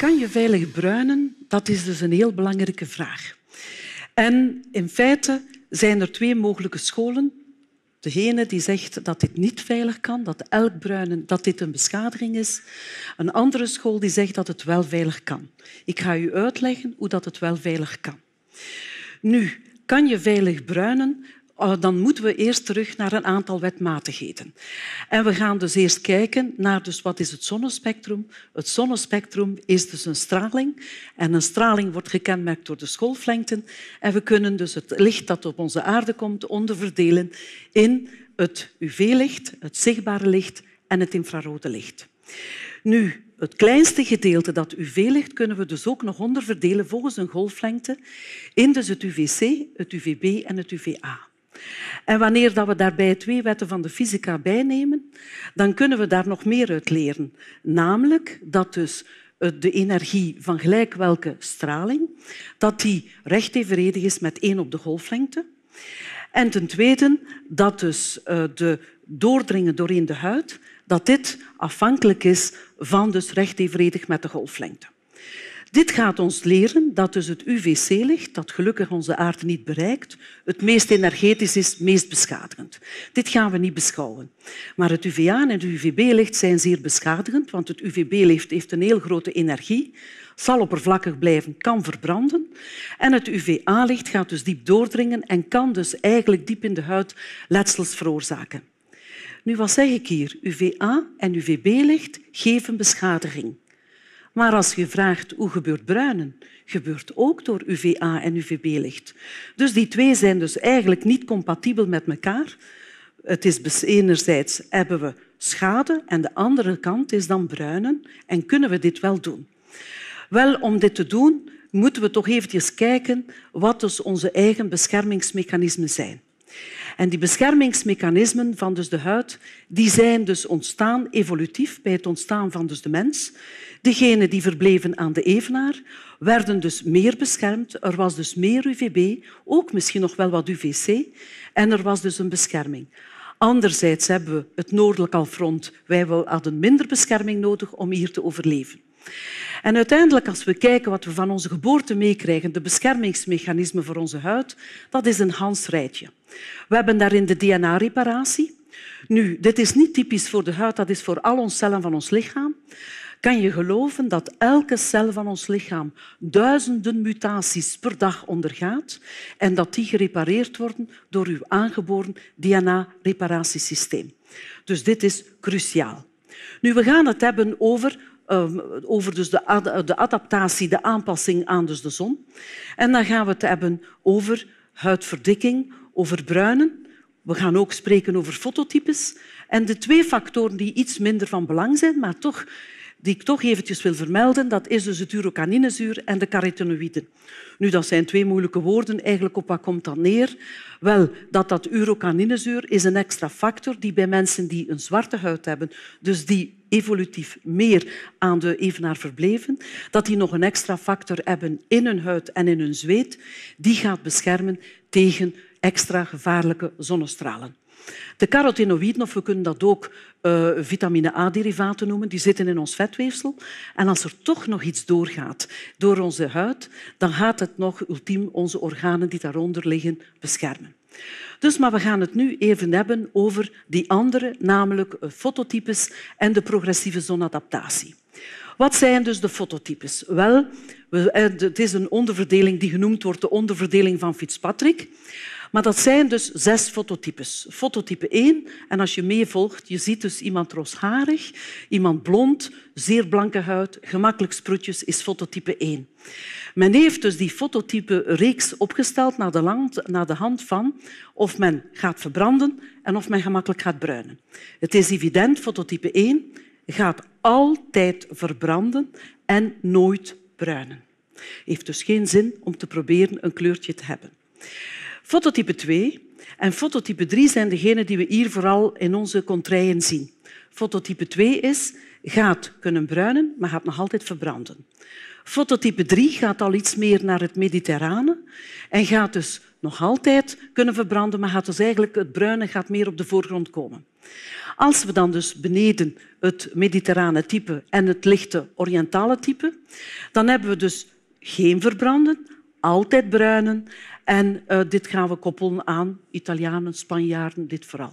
Kan je veilig bruinen? Dat is dus een heel belangrijke vraag. En in feite zijn er twee mogelijke scholen. Degene die zegt dat dit niet veilig kan, dat elk bruinen dat dit een beschadiging is. Een andere school die zegt dat het wel veilig kan. Ik ga u uitleggen hoe dat het wel veilig kan. Nu, kan je veilig bruinen? Oh, dan moeten we eerst terug naar een aantal wetmatigheden. En we gaan dus eerst kijken naar dus wat is het zonnespectrum Het zonnespectrum is dus een straling. En een straling wordt gekenmerkt door de golflengten. En we kunnen dus het licht dat op onze aarde komt onderverdelen in het UV-licht, het zichtbare licht en het infrarode licht. Nu, het kleinste gedeelte, dat UV-licht, kunnen we dus ook nog onderverdelen volgens een golflengte in dus het UVC, het UVB en het UVA. En wanneer dat we daarbij twee wetten van de fysica bijnemen, dan kunnen we daar nog meer uit leren. Namelijk dat dus de energie van gelijk welke straling, dat die recht evenredig is met één op de golflengte. En ten tweede dat dus eh, de doordringen doorheen de huid, dat dit afhankelijk is van dus recht evenredig met de golflengte. Dit gaat ons leren dat dus het UVC-licht, dat gelukkig onze aarde niet bereikt, het meest energetisch is, het meest beschadigend. Dit gaan we niet beschouwen. Maar het UVA en het UVB-licht zijn zeer beschadigend, want het UVB-licht heeft een heel grote energie, zal oppervlakkig blijven, kan verbranden. En het UVA-licht gaat dus diep doordringen en kan dus eigenlijk diep in de huid letsels veroorzaken. Nu, wat zeg ik hier? UVA en UVB-licht geven beschadiging. Maar als je vraagt hoe gebeurt bruinen, gebeurt ook door UVA en UVB-licht. Dus die twee zijn dus eigenlijk niet compatibel met elkaar. Het is enerzijds hebben we schade en de andere kant is dan bruinen en kunnen we dit wel doen. Wel, om dit te doen moeten we toch eventjes kijken wat dus onze eigen beschermingsmechanismen zijn. En die beschermingsmechanismen van dus de huid die zijn dus ontstaan evolutief bij het ontstaan van dus de mens. Degenen die verbleven aan de evenaar werden dus meer beschermd. Er was dus meer UVB, ook misschien nog wel wat UVC. En er was dus een bescherming. Anderzijds hebben we het noordelijk front. Wij hadden minder bescherming nodig om hier te overleven. En uiteindelijk, als we kijken wat we van onze geboorte meekrijgen, de beschermingsmechanismen voor onze huid, dat is een handsrijtje. We hebben daarin de DNA-reparatie. Nu, dit is niet typisch voor de huid, dat is voor al onze cellen van ons lichaam. Kan je geloven dat elke cel van ons lichaam duizenden mutaties per dag ondergaat en dat die gerepareerd worden door uw aangeboren DNA-reparatiesysteem? Dus dit is cruciaal. Nu, we gaan het hebben over Ehm, over dus de, de adaptatie, de aanpassing aan dus de zon. En dan gaan we het hebben over huidverdikking, over bruinen. We gaan ook spreken over fototypes. En de twee factoren die iets minder van belang zijn, maar toch die ik toch eventjes wil vermelden, dat is dus het urocaninezuur en de carotenoïden. Nu, dat zijn twee moeilijke woorden. Eigenlijk op wat komt dat neer? Wel, dat dat urocaninezuur is een extra factor die bij mensen die een zwarte huid hebben, dus die evolutief meer aan de evenaar verbleven, dat die nog een extra factor hebben in hun huid en in hun zweet, die gaat beschermen tegen extra gevaarlijke zonnestralen. De carotenoïden, of we kunnen dat ook eh, vitamine A-derivaten noemen, die zitten in ons vetweefsel. En als er toch nog iets doorgaat door onze huid, dan gaat het nog ultiem onze organen die daaronder liggen beschermen. Dus, maar we gaan het nu even hebben over die andere, namelijk eh, fototypes en de progressieve zonadaptatie. Wat zijn dus de fototypes? Wel, eh, het is een onderverdeling die genoemd wordt de onderverdeling van Fitzpatrick. Maar dat zijn dus zes fototypes. Fototype 1, en als je meevolgt, je ziet dus iemand roosharig, iemand blond, zeer blanke huid, gemakkelijk sproetjes, is fototype 1. Men heeft dus die fototype reeks opgesteld naar de, naar de hand van of men gaat verbranden en of men gemakkelijk gaat bruinen. Het is evident, fototype 1 gaat altijd verbranden en nooit bruinen. Het heeft dus geen zin om te proberen een kleurtje te hebben. Fototype 2 en fototype 3 zijn degenen die we hier vooral in onze contraien zien. Fototype 2 is, gaat kunnen bruinen, maar gaat nog altijd verbranden. Fototype 3 gaat al iets meer naar het mediterrane en gaat dus nog altijd kunnen verbranden, maar gaat dus eigenlijk het bruine gaat meer op de voorgrond komen. Als we dan dus beneden het mediterrane type en het lichte Orientale type, dan hebben we dus geen verbranden, altijd bruinen. En eh, dit gaan we koppelen aan Italianen, Spanjaarden, dit vooral.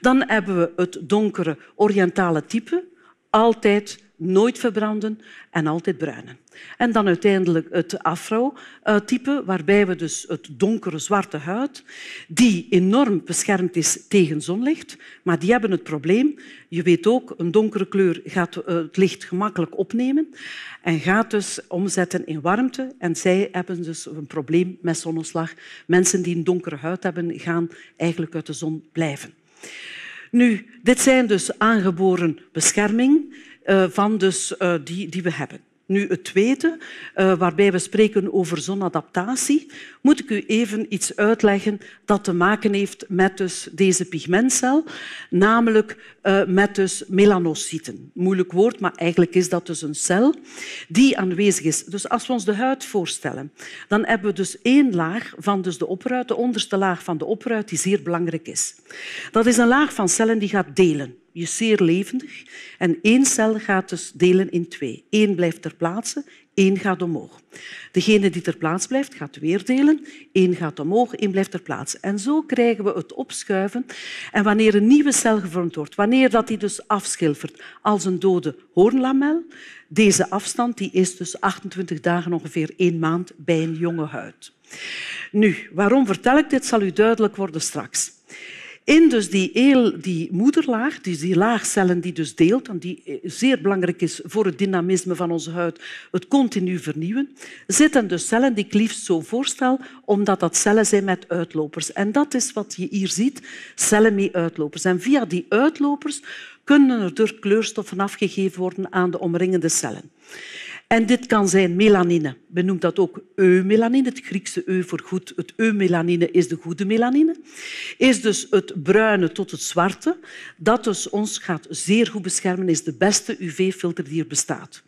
Dan hebben we het donkere orientale type, altijd nooit verbranden en altijd bruinen. En dan uiteindelijk het afro-type, waarbij we dus het donkere zwarte huid, die enorm beschermd is tegen zonlicht, maar die hebben het probleem. Je weet ook, een donkere kleur gaat eh, het licht gemakkelijk opnemen en gaat dus omzetten in warmte. En zij hebben dus een probleem met zonneslag. Mensen die een donkere huid hebben, gaan eigenlijk uit de zon blijven. Nu, dit zijn dus aangeboren bescherming eh, van dus, eh, die, die we hebben. Nu het tweede, eh, waarbij we spreken over zonadaptatie, moet ik u even iets uitleggen dat te maken heeft met dus deze pigmentcel, namelijk met dus melanocyten. Moeilijk woord, maar eigenlijk is dat dus een cel die aanwezig is. Dus als we ons de huid voorstellen, dan hebben we dus één laag van dus de opruit, de onderste laag van de opruit, die zeer belangrijk is. Dat is een laag van cellen die gaat delen is zeer levendig. En één cel gaat dus delen in twee. Eén blijft ter plaatse, één gaat omhoog. Degene die ter plaatse blijft, gaat weer delen. Eén gaat omhoog, één blijft ter plaatse. En zo krijgen we het opschuiven. En wanneer een nieuwe cel gevormd wordt, wanneer dat die dus afschilfert als een dode hoornlamel, deze afstand die is dus 28 dagen, ongeveer één maand, bij een jonge huid. Nu, waarom vertel ik dit, zal u duidelijk worden straks in dus die, die moederlaag, dus die laagcellen die dus deelt en die eh, zeer belangrijk is voor het dynamisme van onze huid, het continu vernieuwen, zitten dus cellen die ik liefst zo voorstel, omdat dat cellen zijn met uitlopers. En dat is wat je hier ziet, cellen met uitlopers. En via die uitlopers kunnen er kleurstoffen afgegeven worden aan de omringende cellen. En dit kan zijn melanine. Men noemt dat ook eumelanine, het Griekse eu voor goed. Het eumelanine is de goede melanine. Is dus het bruine tot het zwarte. Dat dus ons gaat zeer goed beschermen, is de beste UV-filter die er bestaat.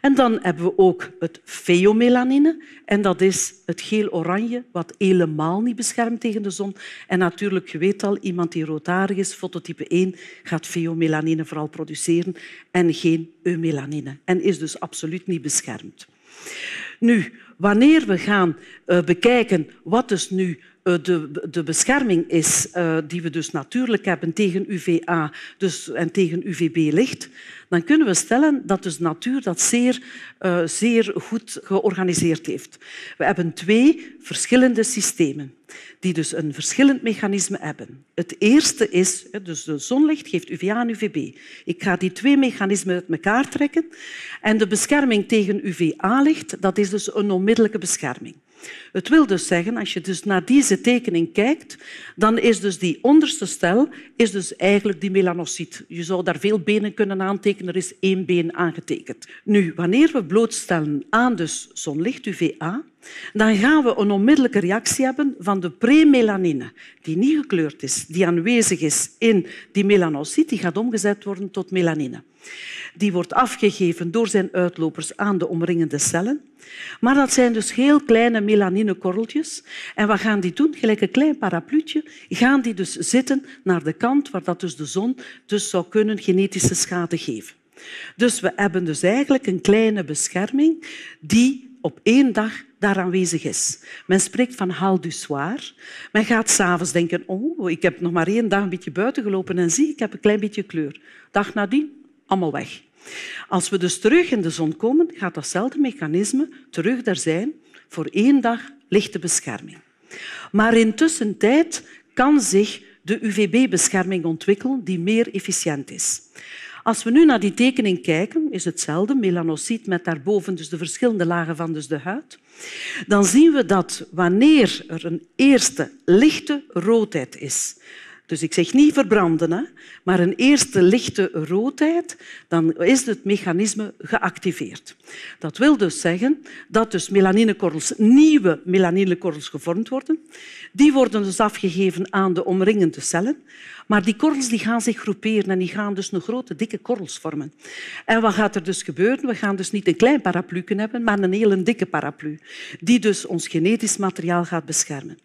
En dan hebben we ook het feomelanine. En dat is het geel-oranje, wat helemaal niet beschermt tegen de zon. En natuurlijk, je weet al, iemand die roodharig is, fototype 1, gaat feomelanine vooral produceren en geen eumelanine. En is dus absoluut niet beschermd. Nu, wanneer we gaan eh, bekijken wat dus nu eh, de, de bescherming is eh, die we dus natuurlijk hebben tegen UVA dus, en tegen UVB-licht, dan kunnen we stellen dat dus natuur dat zeer, eh, zeer goed georganiseerd heeft. We hebben twee verschillende systemen die dus een verschillend mechanisme hebben. Het eerste is, dus de zonlicht geeft UVA en UVB. Ik ga die twee mechanismen uit elkaar trekken. En de bescherming tegen UVA-licht, dat is dus een onmiddellijke bescherming. Het wil dus zeggen, als je dus naar deze tekening kijkt, dan is dus die onderste stel is dus eigenlijk die melanocyte. Je zou daar veel benen kunnen aantekenen, er is één been aangetekend. Nu, wanneer we blootstellen aan dus zonlicht, UVA, dan gaan we een onmiddellijke reactie hebben van de premelanine, die niet gekleurd is, die aanwezig is in die melanocyte, die gaat omgezet worden tot melanine. Die wordt afgegeven door zijn uitlopers aan de omringende cellen. Maar dat zijn dus heel kleine melaninekorreltjes. En wat gaan die doen? Gelijk een klein parapluutje. Gaan die dus zitten naar de kant waar dat dus de zon dus zou kunnen genetische schade geven. Dus we hebben dus eigenlijk een kleine bescherming die op één dag daar aanwezig is. Men spreekt van haal du soir. Men gaat s'avonds denken, oh, ik heb nog maar één dag een beetje buiten gelopen en zie, ik heb een klein beetje kleur. Dag nadien, allemaal weg. Als we dus terug in de zon komen, gaat datzelfde mechanisme terug daar zijn voor één dag lichte bescherming. Maar intussen tijd kan zich de UVB-bescherming ontwikkelen die meer efficiënt is. Als we nu naar die tekening kijken, is hetzelfde, melanocyte met daarboven dus de verschillende lagen van dus de huid, dan zien we dat wanneer er een eerste lichte roodheid is, dus ik zeg niet verbranden, hè, maar een eerste lichte roodheid, dan is het mechanisme geactiveerd. Dat wil dus zeggen dat dus melaninekorrels, nieuwe melaninekorrels gevormd worden. Die worden dus afgegeven aan de omringende cellen. Maar die korrels die gaan zich groeperen en die gaan dus een grote, dikke korrels vormen. En wat gaat er dus gebeuren? We gaan dus niet een klein paraplu hebben, maar een hele dikke paraplu, die dus ons genetisch materiaal gaat beschermen.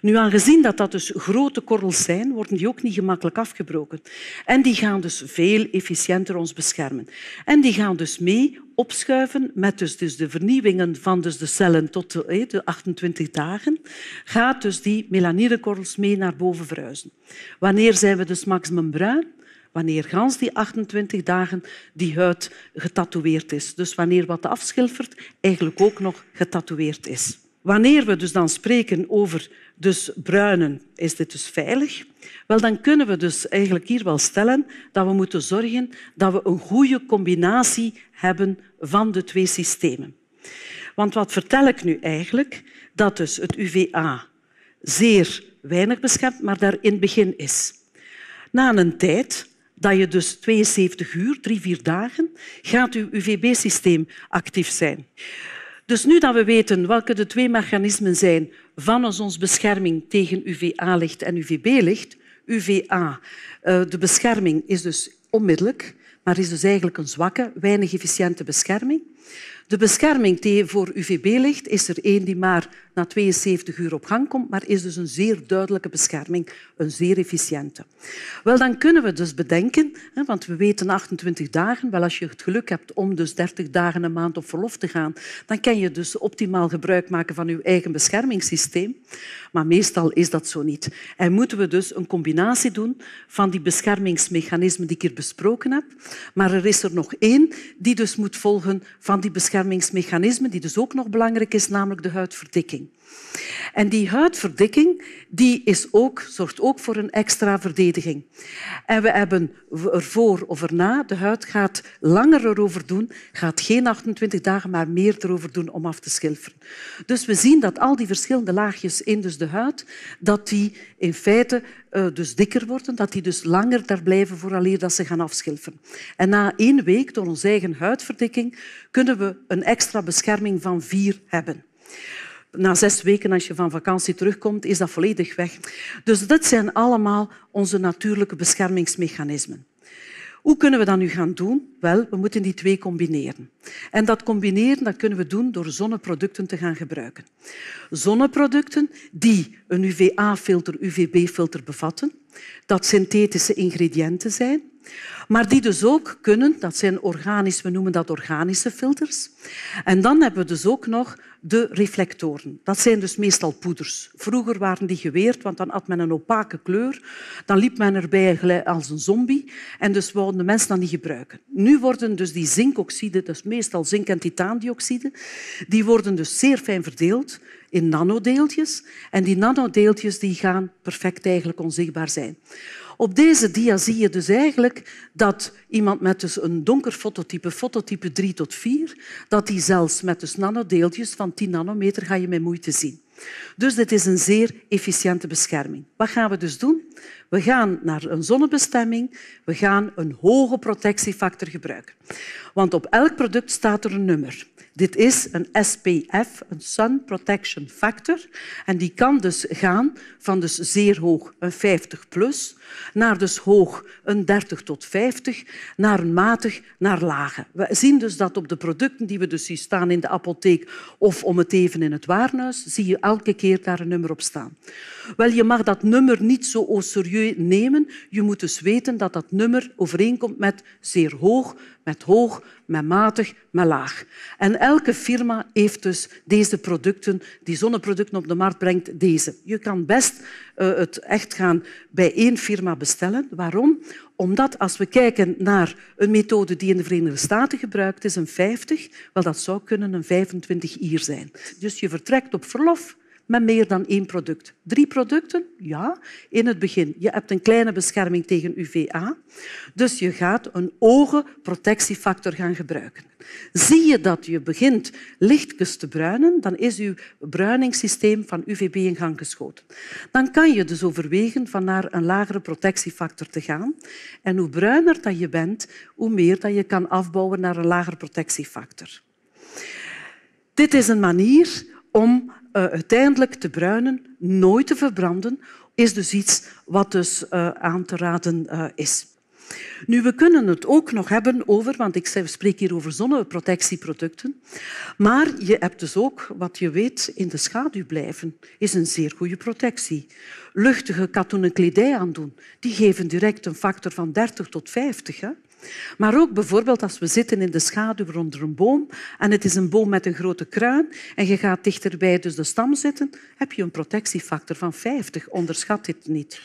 Nu, aangezien dat dat dus grote korrels zijn, worden die ook niet gemakkelijk afgebroken. En die gaan dus veel efficiënter ons beschermen. En die gaan dus mee opschuiven met dus, dus de vernieuwingen van dus de cellen tot de, de 28 dagen, gaat dus die melaninekorrels mee naar boven verhuizen. Wanneer zijn we dus maximum bruin? Wanneer gans die 28 dagen die huid getatoeëerd is. Dus wanneer wat afschilfert eigenlijk ook nog getatoeëerd is. Wanneer we dus dan spreken over dus bruinen, is dit dus veilig? Wel, dan kunnen we dus eigenlijk hier wel stellen dat we moeten zorgen dat we een goede combinatie hebben van de twee systemen. Want wat vertel ik nu eigenlijk? Dat dus het UVA zeer weinig beschermt, maar daar in het begin is. Na een tijd dat je dus 72 uur, drie, vier dagen, gaat je UVB-systeem actief zijn. Dus nu dat we weten welke de twee mechanismen zijn van ons bescherming tegen UVA-licht en UVB-licht, UVA, eh, de bescherming is dus onmiddellijk, maar is dus eigenlijk een zwakke, weinig efficiënte bescherming. De bescherming voor UVB-licht is er één die maar na 72 uur op gang komt, maar is dus een zeer duidelijke bescherming, een zeer efficiënte. Wel, dan kunnen we dus bedenken, want we weten 28 dagen, wel als je het geluk hebt om dus 30 dagen een maand op verlof te gaan, dan kan je dus optimaal gebruik maken van je eigen beschermingssysteem. Maar meestal is dat zo niet. En moeten we dus een combinatie doen van die beschermingsmechanismen die ik hier besproken heb, maar er is er nog één die dus moet volgen van die beschermingsmechanismen, die dus ook nog belangrijk is, namelijk de huidverdikking. En die huidverdikking die is ook, zorgt ook voor een extra verdediging. En we hebben ervoor of erna, de huid gaat langer erover doen, gaat geen 28 dagen, maar meer erover doen om af te schilferen. Dus we zien dat al die verschillende laagjes in dus de huid, dat die in feite eh, dus dikker worden, dat die dus langer daar blijven vooraleer dat ze gaan afschilferen. En na één week, door onze eigen huidverdikking, kunnen we een extra bescherming van vier hebben na zes weken, als je van vakantie terugkomt, is dat volledig weg. Dus dat zijn allemaal onze natuurlijke beschermingsmechanismen. Hoe kunnen we dat nu gaan doen? Wel, we moeten die twee combineren. En dat combineren dat kunnen we doen door zonneproducten te gaan gebruiken. Zonneproducten die een UVA-filter, UVB-filter bevatten, dat synthetische ingrediënten zijn, maar die dus ook kunnen, dat zijn organisch, we noemen dat organische filters. En dan hebben we dus ook nog de reflectoren. Dat zijn dus meestal poeders. Vroeger waren die geweerd, want dan had men een opaque kleur. Dan liep men erbij als een zombie en dus wouden de mensen dat niet gebruiken. Nu worden dus die zinkoxiden, dat meestal zink- en titaandioxide, die worden dus zeer fijn verdeeld in nanodeeltjes. En die nanodeeltjes die gaan perfect eigenlijk onzichtbaar zijn. Op deze dia zie je dus eigenlijk dat iemand met dus een donker fototype, fototype 3 tot 4, dat die zelfs met dus nanodeeltjes van 10 nanometer ga je met moeite zien. Dus dit is een zeer efficiënte bescherming. Wat gaan we dus doen? We gaan naar een zonnebestemming. We gaan een hoge protectiefactor gebruiken. Want op elk product staat er een nummer. Dit is een SPF, een Sun Protection Factor. En die kan dus gaan van dus zeer hoog, een 50 plus, naar dus hoog, een 30 tot 50, naar matig, naar lage. We zien dus dat op de producten die we dus zien staan in de apotheek of om het even in het warenhuis, zie je elke keer daar een nummer op staan. Wel, je mag dat nummer niet zo au nemen. Je moet dus weten dat dat nummer overeenkomt met zeer hoog, met hoog, met matig, met laag. En elke firma heeft dus deze producten, die zonneproducten op de markt brengt, deze. Je kan best eh, het echt gaan bij één firma bestellen. Waarom? Omdat als we kijken naar een methode die in de Verenigde Staten gebruikt is, een 50, wel dat zou kunnen een 25 hier zijn. Dus je vertrekt op verlof met meer dan één product. Drie producten? Ja, in het begin. Je hebt een kleine bescherming tegen UVA, dus je gaat een ogenprotectiefactor gaan gebruiken. Zie je dat je begint lichtjes te bruinen, dan is je bruiningssysteem van UVB in gang geschoten. Dan kan je dus overwegen van naar een lagere protectiefactor te gaan. En hoe bruiner dat je bent, hoe meer dat je kan afbouwen naar een lagere protectiefactor. Dit is een manier om eh, uiteindelijk te bruinen, nooit te verbranden, is dus iets wat dus eh, aan te raden eh, is. Nu, we kunnen het ook nog hebben over, want ik spreek hier over zonneprotectieproducten, maar je hebt dus ook, wat je weet, in de schaduw blijven is een zeer goede protectie. Luchtige katoenen kledij aandoen, die geven direct een factor van 30 tot 50. Hè? Maar ook bijvoorbeeld als we zitten in de schaduw onder een boom en het is een boom met een grote kruin en je gaat dichterbij dus de stam zitten, heb je een protectiefactor van 50. Onderschat dit niet.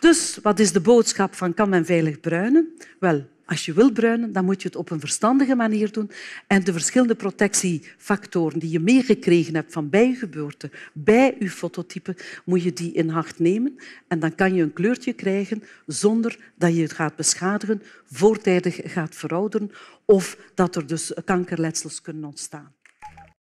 Dus wat is de boodschap van kan men veilig bruinen? Wel, als je wil bruinen, dan moet je het op een verstandige manier doen en de verschillende protectiefactoren die je meegekregen hebt van bij je geboorte, bij je fototype, moet je die in acht nemen en dan kan je een kleurtje krijgen zonder dat je het gaat beschadigen, voortijdig gaat verouderen of dat er dus kankerletsels kunnen ontstaan.